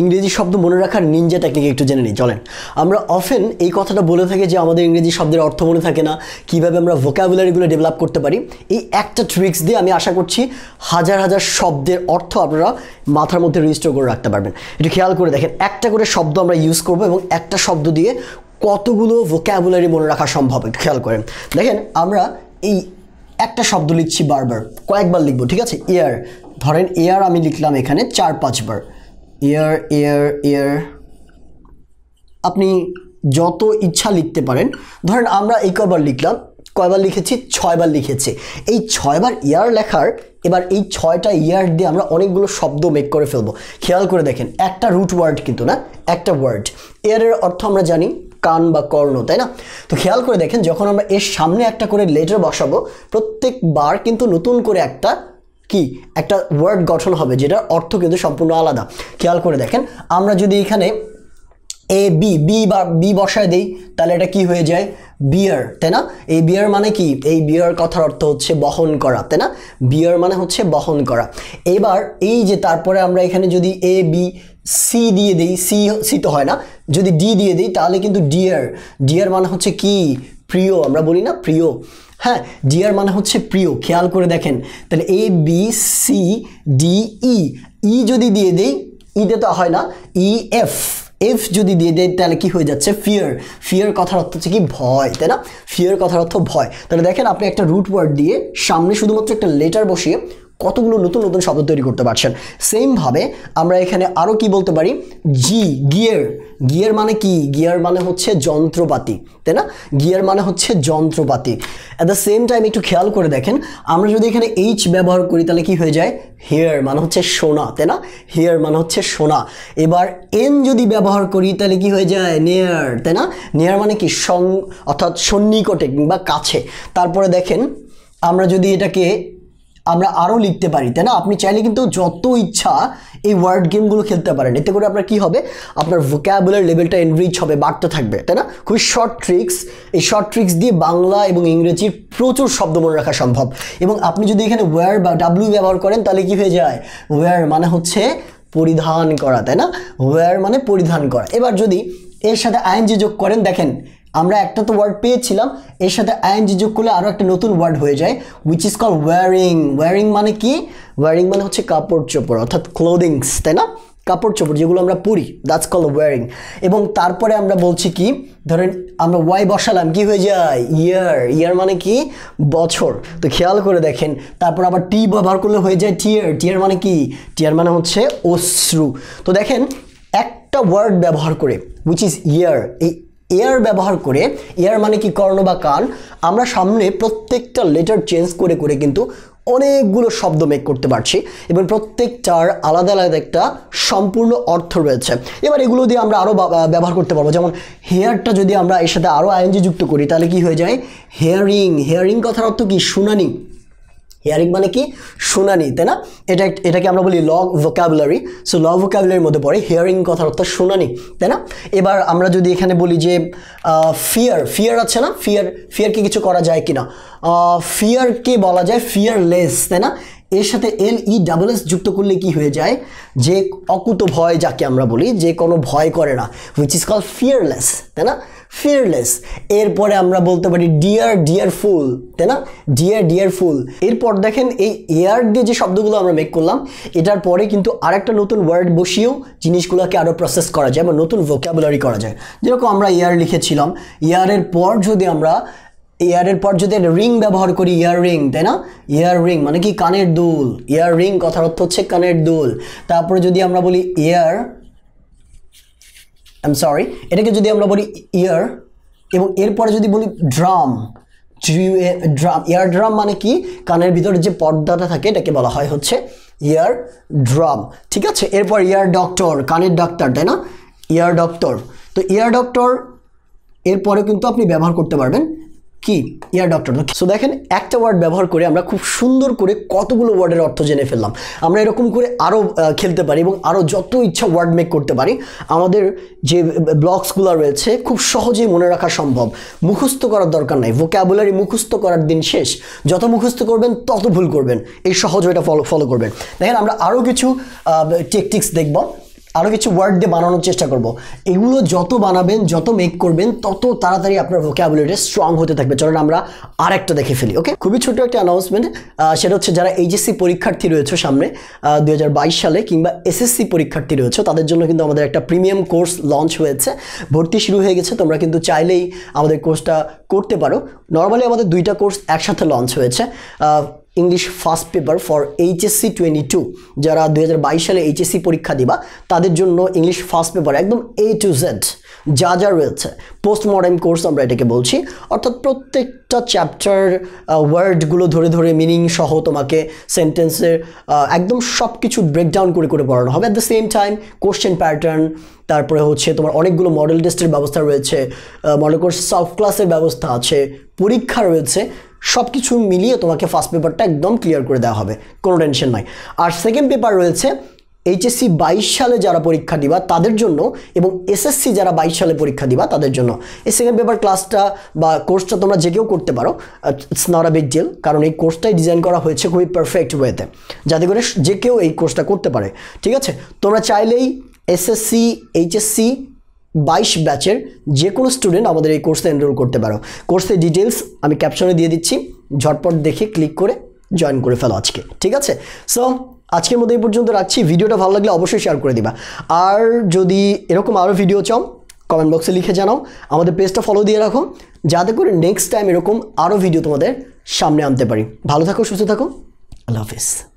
ইংরেজি শব্দ মনে রাখার নিঞ্জা টেকনিক একটু জেনে নিই চলেন আমরা অফেন এই কথাটা বলে থাকি যে আমাদের ইংরেজি শব্দের অর্থ মনে থাকে না কিভাবে আমরা ভোকাবুলারিগুলো ডেভেলপ করতে পারি এই একটা ট্রিক্স দিয়ে আমি আশা করছি হাজার হাজার শব্দের অর্থ আপনারা মাথার মধ্যে রেজিস্টার করে রাখতে পারবেন একটু খেয়াল করে দেখেন একটা করে শব্দ আমরা ইউজ করব এবং একটা শব্দ দিয়ে কতগুলো ভোক্যাবুলারি মনে রাখা সম্ভব একটু খেয়াল করেন দেখেন আমরা এই একটা শব্দ লিখছি বারবার কয়েকবার লিখবো ঠিক আছে এয়ার ধরেন এয়ার আমি লিখলাম এখানে চার পাঁচবার এয়ার এয়ার এয়ার আপনি যত ইচ্ছা লিখতে পারেন ধরেন আমরা এই কয়বার লিখলাম কয়বার লিখেছি ছয়বার লিখেছি এই ছয়বার ইয়ার লেখার এবার এই ছয়টা ইয়ার দিয়ে আমরা অনেকগুলো শব্দ মেক করে ফেলবো খেয়াল করে দেখেন একটা রুট ওয়ার্ড কিন্তু না একটা ওয়ার্ড এয়ারের অর্থ আমরা জানি কান বা কর্ণ তাই না তো খেয়াল করে দেখেন যখন আমরা এর সামনে একটা করে লেটার বসাবো প্রত্যেকবার কিন্তু নতুন করে একটা কি একটা ওয়ার্ড গঠন হবে যেটার অর্থ কিন্তু সম্পূর্ণ আলাদা খেয়াল করে দেখেন আমরা যদি এখানে এ বি বি বা বি বসায় দেই তাহলে এটা কি হয়ে যায় বিয়ার তাই না এই বিয়ার মানে কি এই বিয়ার কথার অর্থ হচ্ছে বহন করা তাই না বিয়ার মানে হচ্ছে বহন করা এবার এই যে তারপরে আমরা এখানে যদি এ বি সি দিয়ে দিই সি সি তো হয় না যদি ডি দিয়ে দিই তাহলে কিন্তু ডিয়ার ডিয়ার মানে হচ্ছে কি প্রিয় আমরা বলি না প্রিয় হ্যাঁ ডিয়ার মানে হচ্ছে প্রিয় খেয়াল করে দেখেন তাহলে A B C D E E যদি দিয়ে দেই ইতে e তো হয় না ই এফ এফ যদি দিয়ে দেয় তাহলে কি হয়ে যাচ্ছে ফিয়ার ফিয়ার কথার অর্থ হচ্ছে কি ভয় তাই না ফিয়ার কথার অর্থ ভয় তাহলে দেখেন আপনি একটা রুট ওয়ার্ড দিয়ে সামনে শুধুমাত্র একটা লেটার বসিয়ে কতগুলো নতুন নতুন শব্দ তৈরি করতে পারছেন সেমভাবে আমরা এখানে আরও কি বলতে পারি জি গিয়ার গিয়ার মানে কি গিয়ার মানে হচ্ছে যন্ত্রপাতি তাই না গিয়ার মানে হচ্ছে যন্ত্রপাতি অ্যাট দ্য সেম টাইম একটু খেয়াল করে দেখেন আমরা যদি এখানে এইচ ব্যবহার করি তাহলে কি হয়ে যায় হেয়ার মানে হচ্ছে সোনা তাই না হেয়ার মানে হচ্ছে সোনা এবার এন যদি ব্যবহার করি তাহলে কি হয়ে যায় নেয়ার তাই না নেয়ার মানে কি সং অর্থাৎ সন্নিকটে কিংবা কাছে তারপরে দেখেন আমরা যদি এটাকে আমরা আরও লিখতে পারি তাই না আপনি চাইলে কিন্তু যত ইচ্ছা এই ওয়ার্ড গেমগুলো খেলতে পারেন এতে করে আপনার কী হবে আপনার ভোক্যাবুলার লেভেলটা এনরিচ হবে বাড়তে থাকবে তাই না খুবই শর্ট ট্রিক্স এই শর্ট ট্রিক্স দিয়ে বাংলা এবং ইংরেজির প্রচুর শব্দ মনে রাখা সম্ভব এবং আপনি যদি এখানে ওয়ার বা ডাব্লিউ ব্যবহার করেন তাহলে কী হয়ে যায় ওয়ার মানে হচ্ছে পরিধান করা তাই না ওয়ার মানে পরিধান করা এবার যদি এর সাথে আইএনজি যোগ করেন দেখেন আমরা একটা তো ওয়ার্ড পেয়েছিলাম এর সাথে আইএনজি যোগ করলে আরও একটা নতুন ওয়ার্ড হয়ে যায় which is call wearing wearing মানে কি ওয়ারিং মানে হচ্ছে কাপড় চোপড় অর্থাৎ ক্লোদিংস তাই না কাপড় চোপড় যেগুলো আমরা পরি দ্যাটস কল ওয়ারিং এবং তারপরে আমরা বলছি কি ধরেন আমরা ওয়াই বসালাম কি হয়ে যায় ইয়ার ইয়ার মানে কি বছর তো খেয়াল করে দেখেন তারপর আবার টি ব্যবহার করলে হয়ে যায় টিয়ার টিয়ার মানে কি টিয়ার মানে হচ্ছে অশ্রু তো দেখেন একটা ওয়ার্ড ব্যবহার করে উইচ ইজ ইয়ার এই এয়ার ব্যবহার করে এয়ার মানে কি কর্ণ বা কান আমরা সামনে প্রত্যেকটা লেটার চেঞ্জ করে করে কিন্তু অনেকগুলো শব্দ মেক করতে পারছি এবং প্রত্যেকটার আলাদা আলাদা একটা সম্পূর্ণ অর্থ রয়েছে এবার এগুলো দিয়ে আমরা আরও ব্যবহার করতে পারবো যেমন হেয়ারটা যদি আমরা এর সাথে আরও আইএনজি যুক্ত করি তাহলে কি হয়ে যায় হেয়ারিং হেয়ারিং কথার অর্থ কি শুনানি হিয়ারিং মানে কি শুনানি তাই না এটা এটাকে আমরা বলি ল ভোকাবুলারি সো ল ভোকাবুলারির মধ্যে পড়ে হিয়ারিং কথার অর্থ শুনানি তাই না এবার আমরা যদি এখানে বলি যে ফিয়ার ফিয়ার আছে না ফিয়ার ফিয়ারকে কিছু করা যায় কি না ফিয়ারকে বলা যায় ফিয়ারলেস তাই না এর সাথে এল ই ডাবল এস যুক্ত করলে কি হয়ে যায় যে অকুত ভয় যাকে আমরা বলি যে কোনো ভয় করে না হুইচ ইজ কল ফিয়ারলেস তাই না ফিয়ারলেস এরপরে আমরা বলতে পারি ডিয়ার ডিয়ার ফুল তাই না ডিয়ার ডিয়ার ফুল এরপর দেখেন এই এয়ার er দিয়ে যে শব্দগুলো আমরা মেক করলাম এটার পরে কিন্তু আরেকটা নতুন ওয়ার্ড বসিয়েও জিনিসগুলোকে আরও প্রসেস করা যায় বা নতুন ভোকাবুলারি করা যায় যেরকম আমরা এয়ার er লিখেছিলাম er এয়ারের পর যদি আমরা ইয়ারের পর যদি রিং ব্যবহার করি ইয়ার রিং তাই না ইয়ার রিং মানে কি কানের দুল ইয়ার রিং কথার অর্থ হচ্ছে কানের দুল তারপরে যদি আমরা বলি ইয়ার আই এম সরি এটাকে যদি আমরা বলি ইয়ার এবং এরপরে যদি বলি ড্রাম ড্রাম ইয়ার ড্রাম মানে কি কানের ভিতরে যে পর্দাটা থাকে এটাকে বলা হয় হচ্ছে ইয়ার ড্রাম ঠিক আছে এরপর ইয়ার ডক্টর কানের ডাক্তার তাই না ইয়ার ডক্টর তো ইয়ার ডক্টর এরপরে কিন্তু আপনি ব্যবহার করতে পারবেন কি ইয়ার ডক্টর সো দেখেন একটা ওয়ার্ড ব্যবহার করে আমরা খুব সুন্দর করে কতগুলো ওয়ার্ডের অর্থ জেনে ফেললাম আমরা এরকম করে আরও খেলতে পারি এবং আরও যত ইচ্ছা ওয়ার্ড মেক করতে পারি আমাদের যে ব্লগসগুলো রয়েছে খুব সহজেই মনে রাখা সম্ভব মুখস্থ করার দরকার নাই ভোক্যাবুলারি মুখস্থ করার দিন শেষ যত মুখস্থ করবেন তত ভুল করবেন এই সহজ এটা ফলো ফলো করবেন দেখেন আমরা আরও কিছু টেকটিক্স দেখব আরও কিছু ওয়ার্ড দিয়ে বানানোর চেষ্টা করব এগুলো যত বানাবেন যত মেক করবেন তত তাড়াতাড়ি আপনার ভোকাবুলারিটা স্ট্রং হতে থাকবে চলেন আমরা আর একটা দেখে ফেলি ওকে খুবই ছোট একটা অ্যানাউন্সমেন্ট সেটা হচ্ছে যারা এইচএসসি পরীক্ষার্থী রয়েছে সামনে দু সালে কিংবা এসএসসি পরীক্ষার্থী রয়েছে তাদের জন্য কিন্তু আমাদের একটা প্রিমিয়াম কোর্স লঞ্চ হয়েছে ভর্তি শুরু হয়ে গেছে তোমরা কিন্তু চাইলেই আমাদের কোর্সটা করতে পারো নর্মালি আমাদের দুইটা কোর্স একসাথে লঞ্চ হয়েছে English first paper for HSC twenty two যারা দু সালে এইচএসসি পরীক্ষা দিবা তাদের জন্য ইংলিশ ফার্স্ট পেপার একদম এ টু জেড যা যা রয়েছে পোস্ট মডার্ন কোর্স আমরা এটাকে বলছি অর্থাৎ প্রত্যেকটা চ্যাপ্টার ওয়ার্ডগুলো ধরে ধরে মিনিং সহ তোমাকে সেন্টেন্সের একদম সব কিছু ব্রেকডাউন করে করে পড়ানো হবে at the same time question pattern তারপরে হচ্ছে তোমার অনেকগুলো মডেল টেস্টের ব্যবস্থা রয়েছে মডেল কোর্স সফট ক্লাসের ব্যবস্থা আছে পরীক্ষা রয়েছে সব কিছু মিলিয়ে তোমাকে ফার্স্ট পেপারটা একদম ক্লিয়ার করে দেওয়া হবে কোনো টেনশন নাই আর সেকেন্ড পেপার রয়েছে এইচএসসি বাইশ সালে যারা পরীক্ষা দিবা তাদের জন্য এবং এসএসসি যারা বাইশ সালে পরীক্ষা দিবা তাদের জন্য এই সেকেন্ড পেপার ক্লাসটা বা কোর্সটা তোমরা যে কেউ করতে পারো it's not a big deal কারণ এই কোর্সটাই ডিজাইন করা হয়েছে খুবই পারফেক্ট ওয়েতে যাতে করে যে কেউ এই কোর্সটা করতে পারে ঠিক আছে তোমরা চাইলেই এসএসসি এইচএসসি বাইশ ব্যাচের যে কোনো স্টুডেন্ট আমাদের এই কোর্সে এনরোল করতে পারো কোর্সের ডিটেলস আমি ক্যাপশনে দিয়ে দিচ্ছি ঝটপট দেখে ক্লিক করে জয়েন করে ফেলো আজকে ঠিক আছে সো আজকের মধ্যে এই পর্যন্ত রাখছি ভিডিওটা ভালো লাগলে অবশ্যই শেয়ার করে দিবা আর যদি এরকম আরও ভিডিও চাও কমেন্ট বক্সে লিখে জানাও আমাদের পেজটা ফলো দিয়ে রাখো যাতে করে নেক্সট টাইম এরকম আরও ভিডিও তোমাদের সামনে আনতে পারি ভালো থাকো সুস্থ থাকো আল্লাহ হাফিজ